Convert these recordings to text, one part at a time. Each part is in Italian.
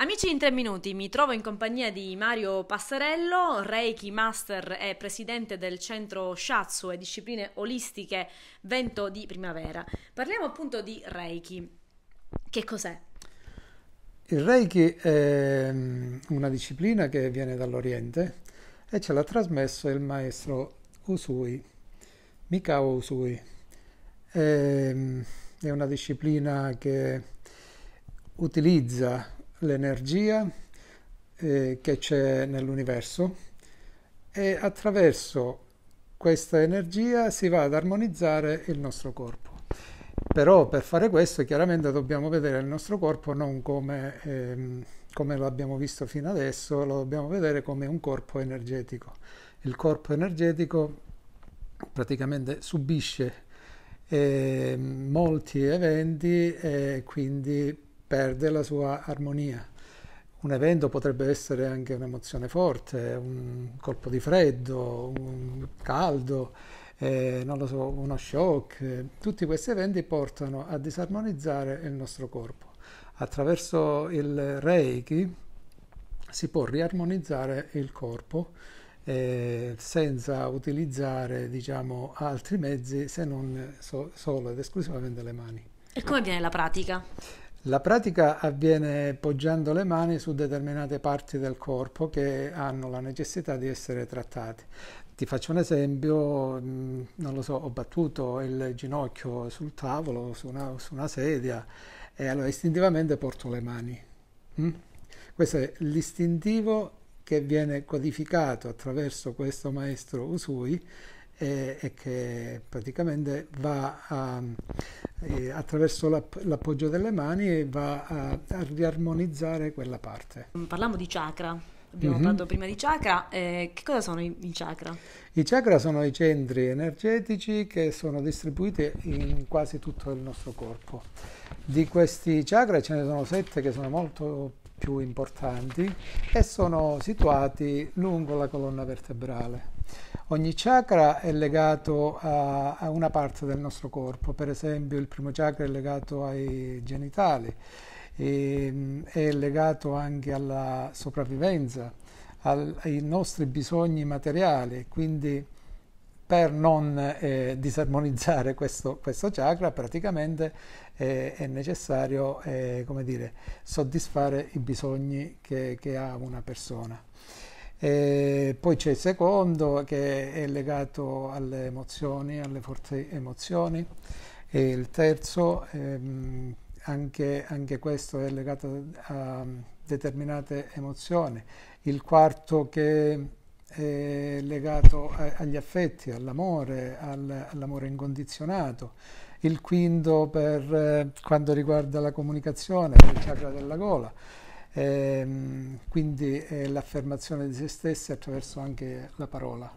Amici in tre minuti, mi trovo in compagnia di Mario Passarello, Reiki Master e presidente del centro Shatsu e discipline olistiche Vento di Primavera. Parliamo appunto di Reiki. Che cos'è? Il Reiki è mm, una disciplina che viene dall'Oriente e ce l'ha trasmesso il maestro Usui, Mikao Usui. Ehm, è una disciplina che utilizza l'energia eh, che c'è nell'universo e attraverso questa energia si va ad armonizzare il nostro corpo. Però per fare questo chiaramente dobbiamo vedere il nostro corpo non come, ehm, come l'abbiamo visto fino adesso, lo dobbiamo vedere come un corpo energetico. Il corpo energetico praticamente subisce eh, molti eventi e quindi perde la sua armonia. Un evento potrebbe essere anche un'emozione forte, un colpo di freddo, un caldo, eh, non lo so, uno shock. Tutti questi eventi portano a disarmonizzare il nostro corpo. Attraverso il Reiki si può riarmonizzare il corpo eh, senza utilizzare diciamo, altri mezzi se non so- solo ed esclusivamente le mani. E come avviene la pratica? La pratica avviene poggiando le mani su determinate parti del corpo che hanno la necessità di essere trattate. Ti faccio un esempio, non lo so, ho battuto il ginocchio sul tavolo, su una, su una sedia e allora istintivamente porto le mani. Mm? Questo è l'istintivo che viene codificato attraverso questo maestro Usui e, e che praticamente va a, eh, attraverso l'app- l'appoggio delle mani e va a, a riarmonizzare quella parte. Mm, parliamo di chakra. Abbiamo mm-hmm. parlato prima di chakra, eh, che cosa sono i, i, chakra? I chakra sono i centri energetici che sono distribuiti in quasi tutto il nostro corpo. Di questi chakra ce ne sono sette che sono molto più importanti e sono situati lungo la colonna vertebrale. Ogni chakra è legato a, a, una parte del nostro corpo, per esempio il primo chakra è legato ai genitali, e, ehm, è legato anche alla sopravvivenza, al, ai nostri bisogni materiali, quindi per non eh, disarmonizzare questo, questo, chakra praticamente eh, è necessario eh, dire, soddisfare i bisogni che, che ha una persona. E poi c'è il secondo che è legato alle emozioni, alle forti emozioni e il terzo ehm, anche, anche, questo è legato a determinate emozioni, il quarto che è legato a, agli affetti, all'amore, al, all'amore incondizionato, il quinto per eh, quanto riguarda la comunicazione, il chakra della gola ehm, quindi è l'affermazione di se stessi attraverso anche la parola.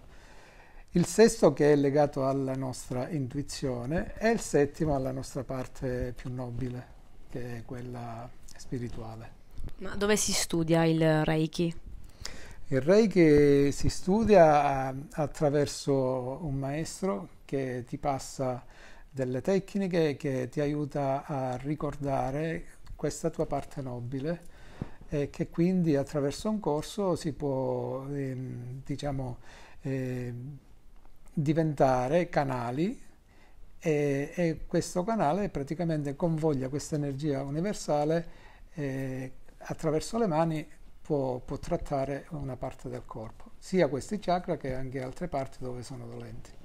Il sesto che è legato alla nostra intuizione e il settimo alla nostra parte più nobile, che è quella spirituale. Ma dove si studia il Reiki? Il Reiki si studia eh, attraverso un maestro che ti passa delle tecniche che ti aiuta a ricordare questa tua parte nobile e che quindi attraverso un corso si può ehm, diciamo, ehm, diventare canali e, e, questo canale praticamente convoglia questa energia universale eh, attraverso le mani può, può trattare una parte del corpo, sia questi chakra che anche altre parti dove sono dolenti.